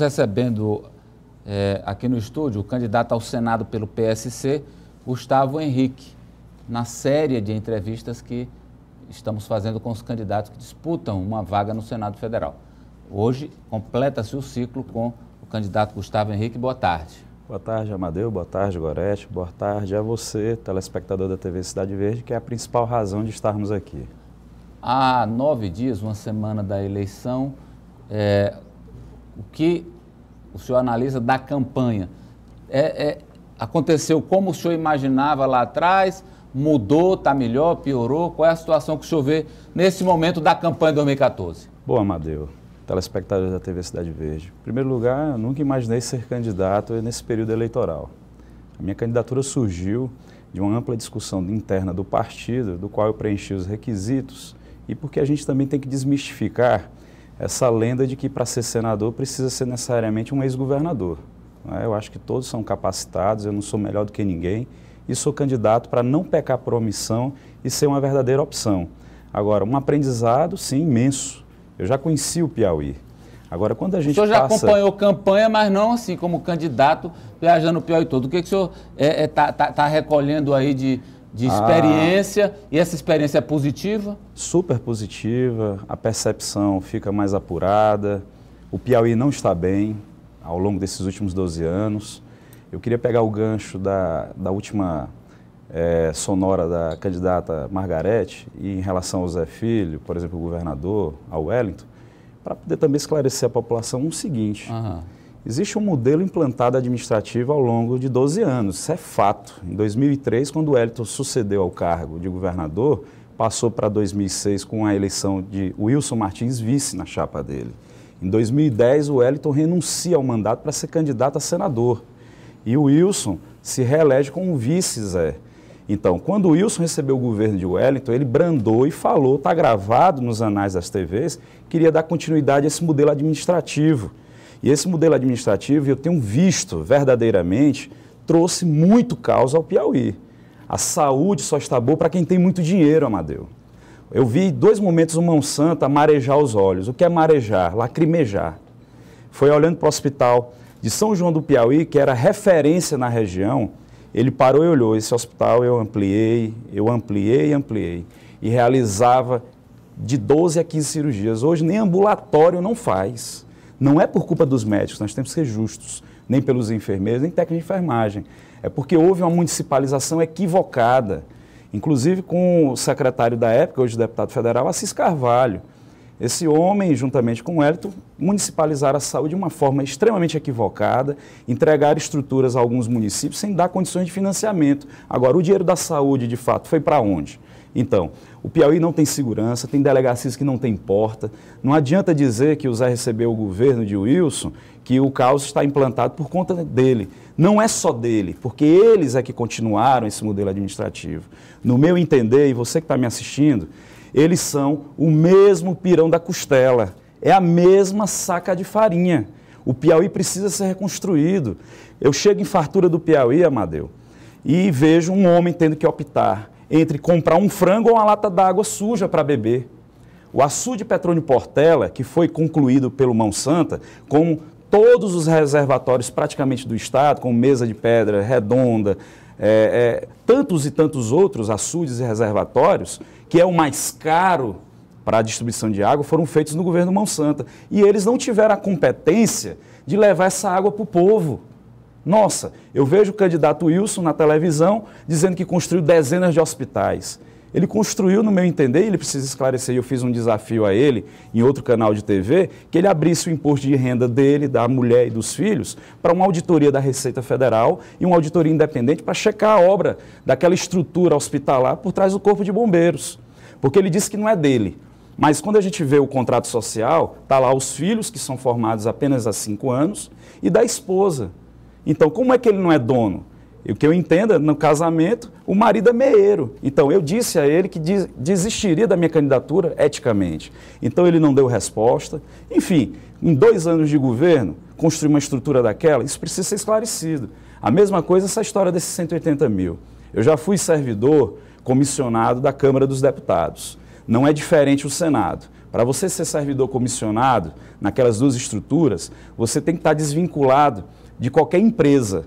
Recebendo é, aqui no estúdio o candidato ao Senado pelo PSC, Gustavo Henrique, na série de entrevistas que estamos fazendo com os candidatos que disputam uma vaga no Senado Federal. Hoje completa-se o ciclo com o candidato Gustavo Henrique. Boa tarde. Boa tarde, Amadeu. Boa tarde, Gorete. Boa tarde a você, telespectador da TV Cidade Verde, que é a principal razão de estarmos aqui. Há nove dias, uma semana da eleição, é, o que o senhor analisa da campanha? É, é, aconteceu como o senhor imaginava lá atrás? Mudou, está melhor, piorou? Qual é a situação que o senhor vê nesse momento da campanha de 2014? Boa, Amadeu, telespectadores da TV Cidade Verde. Em primeiro lugar, eu nunca imaginei ser candidato nesse período eleitoral. A minha candidatura surgiu de uma ampla discussão interna do partido, do qual eu preenchi os requisitos, e porque a gente também tem que desmistificar essa lenda de que para ser senador precisa ser necessariamente um ex-governador. É? Eu acho que todos são capacitados, eu não sou melhor do que ninguém e sou candidato para não pecar por omissão e ser uma verdadeira opção. Agora, um aprendizado, sim, imenso. Eu já conheci o Piauí. Agora, quando a gente. O senhor já passa... acompanhou campanha, mas não assim como candidato viajando o Piauí todo. O que, que o senhor está é, é, tá, tá, tá recolhendo aí de de experiência ah, e essa experiência é positiva? Super positiva, a percepção fica mais apurada. O Piauí não está bem ao longo desses últimos 12 anos. Eu queria pegar o gancho da, da última é, sonora da candidata Margarete e em relação ao Zé Filho, por exemplo, o governador, ao Wellington, para poder também esclarecer a população o seguinte. Aham. Existe um modelo implantado administrativo ao longo de 12 anos, isso é fato. Em 2003, quando o Elton sucedeu ao cargo de governador, passou para 2006 com a eleição de Wilson Martins vice na chapa dele. Em 2010, o Wellington renuncia ao mandato para ser candidato a senador. E o Wilson se reelege como vice, Zé. Então, quando o Wilson recebeu o governo de Wellington, ele brandou e falou, está gravado nos anais das TVs, queria dar continuidade a esse modelo administrativo. E esse modelo administrativo, eu tenho visto verdadeiramente, trouxe muito caos ao Piauí. A saúde só está boa para quem tem muito dinheiro, Amadeu. Eu vi dois momentos o Mão Santa marejar os olhos. O que é marejar? Lacrimejar. Foi olhando para o hospital de São João do Piauí, que era referência na região, ele parou e olhou. Esse hospital eu ampliei, eu ampliei, ampliei. E realizava de 12 a 15 cirurgias. Hoje nem ambulatório não faz. Não é por culpa dos médicos, nós temos que ser justos, nem pelos enfermeiros, nem técnicos de enfermagem. É porque houve uma municipalização equivocada, inclusive com o secretário da época, hoje deputado federal, Assis Carvalho. Esse homem, juntamente com o Hélito, municipalizaram a saúde de uma forma extremamente equivocada, entregaram estruturas a alguns municípios sem dar condições de financiamento. Agora, o dinheiro da saúde, de fato, foi para onde? Então, o Piauí não tem segurança, tem delegacias que não tem porta. Não adianta dizer que o Zé recebeu o governo de Wilson, que o caos está implantado por conta dele. Não é só dele, porque eles é que continuaram esse modelo administrativo. No meu entender, e você que está me assistindo, eles são o mesmo pirão da costela. É a mesma saca de farinha. O Piauí precisa ser reconstruído. Eu chego em fartura do Piauí, Amadeu, e vejo um homem tendo que optar entre comprar um frango ou uma lata d'água suja para beber. O açude Petrônio Portela, que foi concluído pelo Mão Santa, como todos os reservatórios praticamente do Estado, com mesa de pedra redonda, é, é, tantos e tantos outros açudes e reservatórios, que é o mais caro para a distribuição de água, foram feitos no governo Mão Santa. E eles não tiveram a competência de levar essa água para o povo. Nossa, eu vejo o candidato Wilson na televisão dizendo que construiu dezenas de hospitais. Ele construiu, no meu entender, e ele precisa esclarecer, eu fiz um desafio a ele em outro canal de TV, que ele abrisse o imposto de renda dele, da mulher e dos filhos, para uma auditoria da Receita Federal e uma auditoria independente para checar a obra daquela estrutura hospitalar por trás do Corpo de Bombeiros. Porque ele disse que não é dele. Mas quando a gente vê o contrato social, está lá os filhos, que são formados apenas há cinco anos, e da esposa, então, como é que ele não é dono? O que eu entenda, é, no casamento, o marido é meeiro. Então, eu disse a ele que desistiria da minha candidatura eticamente. Então, ele não deu resposta. Enfim, em dois anos de governo, construir uma estrutura daquela, isso precisa ser esclarecido. A mesma coisa essa história desses 180 mil. Eu já fui servidor comissionado da Câmara dos Deputados. Não é diferente o Senado. Para você ser servidor comissionado naquelas duas estruturas, você tem que estar desvinculado de qualquer empresa.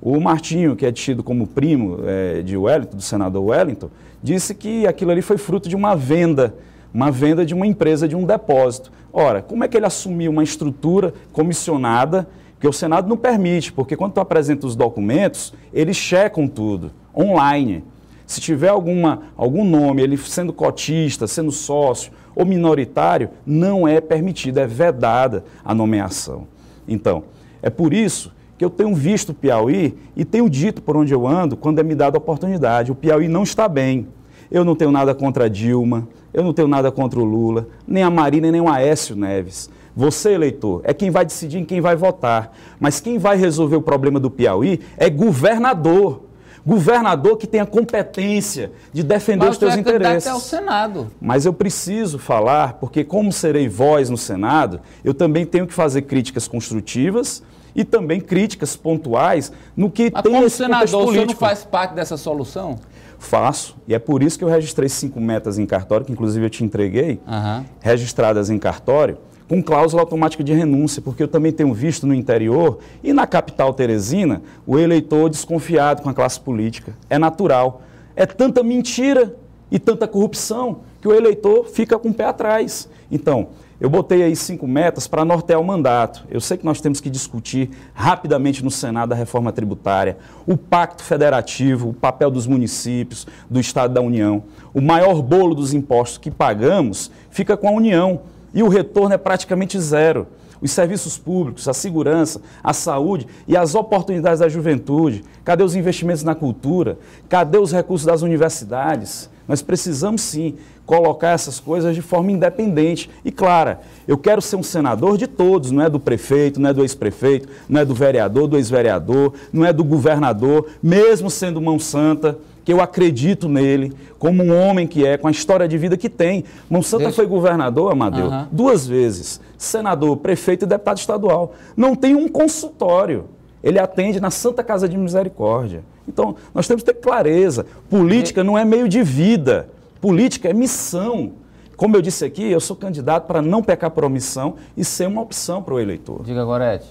O Martinho, que é tido como primo é, de Wellington, do senador Wellington, disse que aquilo ali foi fruto de uma venda, uma venda de uma empresa, de um depósito. Ora, como é que ele assumiu uma estrutura comissionada que o Senado não permite? Porque quando tu apresenta os documentos, eles checam tudo, online. Se tiver alguma, algum nome, ele sendo cotista, sendo sócio ou minoritário, não é permitida, é vedada a nomeação. Então, é por isso que eu tenho visto o Piauí e tenho dito por onde eu ando quando é me dada a oportunidade. O Piauí não está bem. Eu não tenho nada contra Dilma, eu não tenho nada contra o Lula, nem a Marina, nem o Aécio Neves. Você, eleitor, é quem vai decidir em quem vai votar. Mas quem vai resolver o problema do Piauí é governador governador que tenha competência de defender Mas os teus é interesses. Até o Senado. Mas eu preciso falar, porque como serei voz no Senado, eu também tenho que fazer críticas construtivas e também críticas pontuais no que Mas tem como esse senador, contexto político. O senador não faz parte dessa solução? Faço, e é por isso que eu registrei cinco metas em cartório, que inclusive eu te entreguei, uhum. registradas em cartório, com cláusula automática de renúncia, porque eu também tenho visto no interior e na capital teresina o eleitor desconfiado com a classe política. É natural. É tanta mentira e tanta corrupção que o eleitor fica com o pé atrás. Então, eu botei aí cinco metas para nortear o mandato. Eu sei que nós temos que discutir rapidamente no Senado a reforma tributária, o pacto federativo, o papel dos municípios, do Estado da União. O maior bolo dos impostos que pagamos fica com a União e o retorno é praticamente zero. Os serviços públicos, a segurança, a saúde e as oportunidades da juventude. Cadê os investimentos na cultura? Cadê os recursos das universidades? Nós precisamos sim colocar essas coisas de forma independente e clara. Eu quero ser um senador de todos, não é do prefeito, não é do ex-prefeito, não é do vereador, do ex-vereador, não é do governador, mesmo sendo mão santa que eu acredito nele, como um homem que é, com a história de vida que tem. Monsanto Deixa... foi governador, Amadeu, uhum. duas vezes, senador, prefeito e deputado estadual. Não tem um consultório. Ele atende na Santa Casa de Misericórdia. Então, nós temos que ter clareza. Política não é meio de vida. Política é missão. Como eu disse aqui, eu sou candidato para não pecar por omissão e ser uma opção para o eleitor. Diga, Gorete.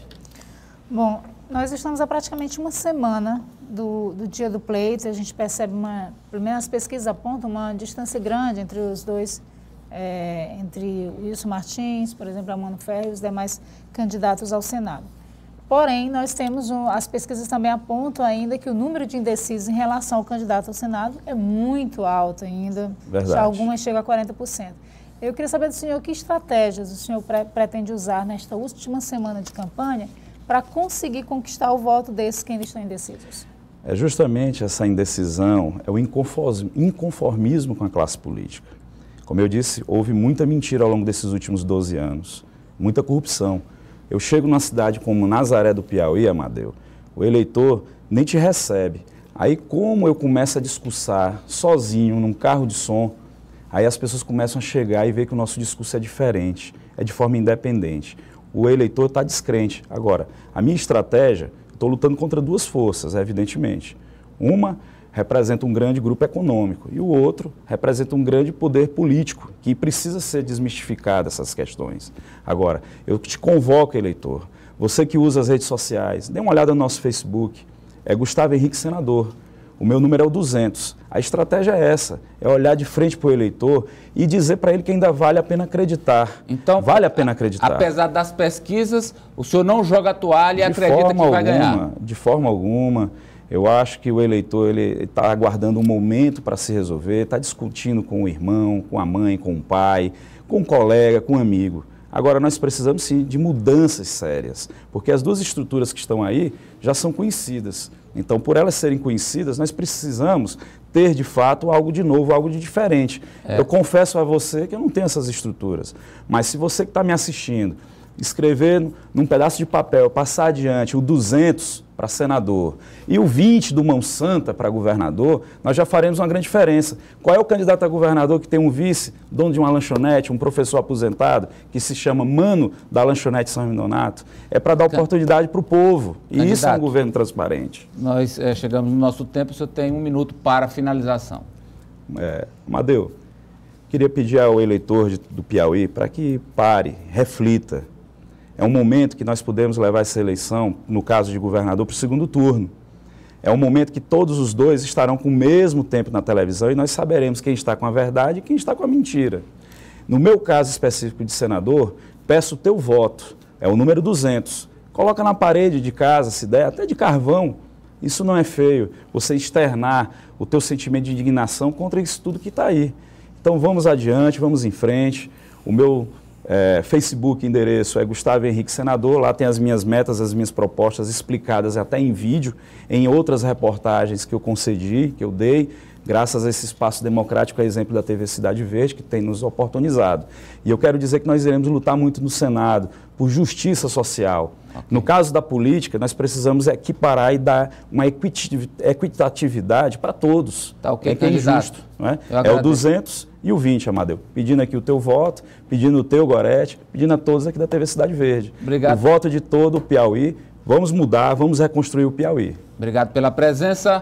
Bom, nós estamos há praticamente uma semana do, do dia do pleito, a gente percebe uma, pelo menos as pesquisas apontam uma distância grande entre os dois, é, entre Wilson Martins, por exemplo, Amando Ferreira e os demais candidatos ao Senado. Porém, nós temos, um, as pesquisas também apontam ainda que o número de indecisos em relação ao candidato ao Senado é muito alto ainda, Verdade. algumas chegam a 40%. Eu queria saber do senhor que estratégias o senhor pre pretende usar nesta última semana de campanha para conseguir conquistar o voto desses que ainda estão indecisos? É justamente essa indecisão, é o inconformismo com a classe política. Como eu disse, houve muita mentira ao longo desses últimos 12 anos, muita corrupção. Eu chego numa cidade como Nazaré do Piauí, Amadeu, o eleitor nem te recebe. Aí como eu começo a discursar sozinho, num carro de som, aí as pessoas começam a chegar e ver que o nosso discurso é diferente, é de forma independente o eleitor está descrente. Agora, a minha estratégia, estou lutando contra duas forças, evidentemente. Uma representa um grande grupo econômico e o outro representa um grande poder político, que precisa ser desmistificado essas questões. Agora, eu te convoco, eleitor, você que usa as redes sociais, dê uma olhada no nosso Facebook, é Gustavo Henrique Senador. O meu número é o 200. A estratégia é essa, é olhar de frente para o eleitor e dizer para ele que ainda vale a pena acreditar. Então, vale a pena acreditar. Apesar das pesquisas, o senhor não joga a toalha e acredita que vai ganhar. De forma alguma. Eu acho que o eleitor ele está aguardando um momento para se resolver, está discutindo com o irmão, com a mãe, com o pai, com o colega, com o amigo. Agora, nós precisamos sim de mudanças sérias, porque as duas estruturas que estão aí já são conhecidas. Então, por elas serem conhecidas, nós precisamos ter de fato algo de novo, algo de diferente. É. Eu confesso a você que eu não tenho essas estruturas, mas se você que está me assistindo escrever num pedaço de papel, passar adiante o 200 para senador e o 20 do Mão Santa para governador, nós já faremos uma grande diferença. Qual é o candidato a governador que tem um vice, dono de uma lanchonete, um professor aposentado, que se chama Mano da Lanchonete São Donato? É para dar oportunidade para o povo. E candidato, isso é um governo transparente. Nós é, chegamos no nosso tempo, o senhor tem um minuto para finalização. É, Madeu, queria pedir ao eleitor de, do Piauí para que pare, reflita é um momento que nós podemos levar essa eleição, no caso de governador, para o segundo turno. É um momento que todos os dois estarão com o mesmo tempo na televisão e nós saberemos quem está com a verdade e quem está com a mentira. No meu caso específico de senador, peço o teu voto, é o número 200. Coloca na parede de casa, se der, até de carvão. Isso não é feio, você externar o teu sentimento de indignação contra isso tudo que está aí. Então vamos adiante, vamos em frente. O meu é, Facebook, endereço é Gustavo Henrique Senador. Lá tem as minhas metas, as minhas propostas explicadas até em vídeo, em outras reportagens que eu concedi, que eu dei graças a esse espaço democrático, a é exemplo da TV Cidade Verde, que tem nos oportunizado. E eu quero dizer que nós iremos lutar muito no Senado por justiça social. Okay. No caso da política, nós precisamos equiparar e dar uma equitatividade para todos. Tá ok, que é justo. É o 200 e o 20, Amadeu. Pedindo aqui o teu voto, pedindo o teu Gorete, pedindo a todos aqui da TV Cidade Verde. Obrigado. O voto de todo o Piauí. Vamos mudar, vamos reconstruir o Piauí. Obrigado pela presença.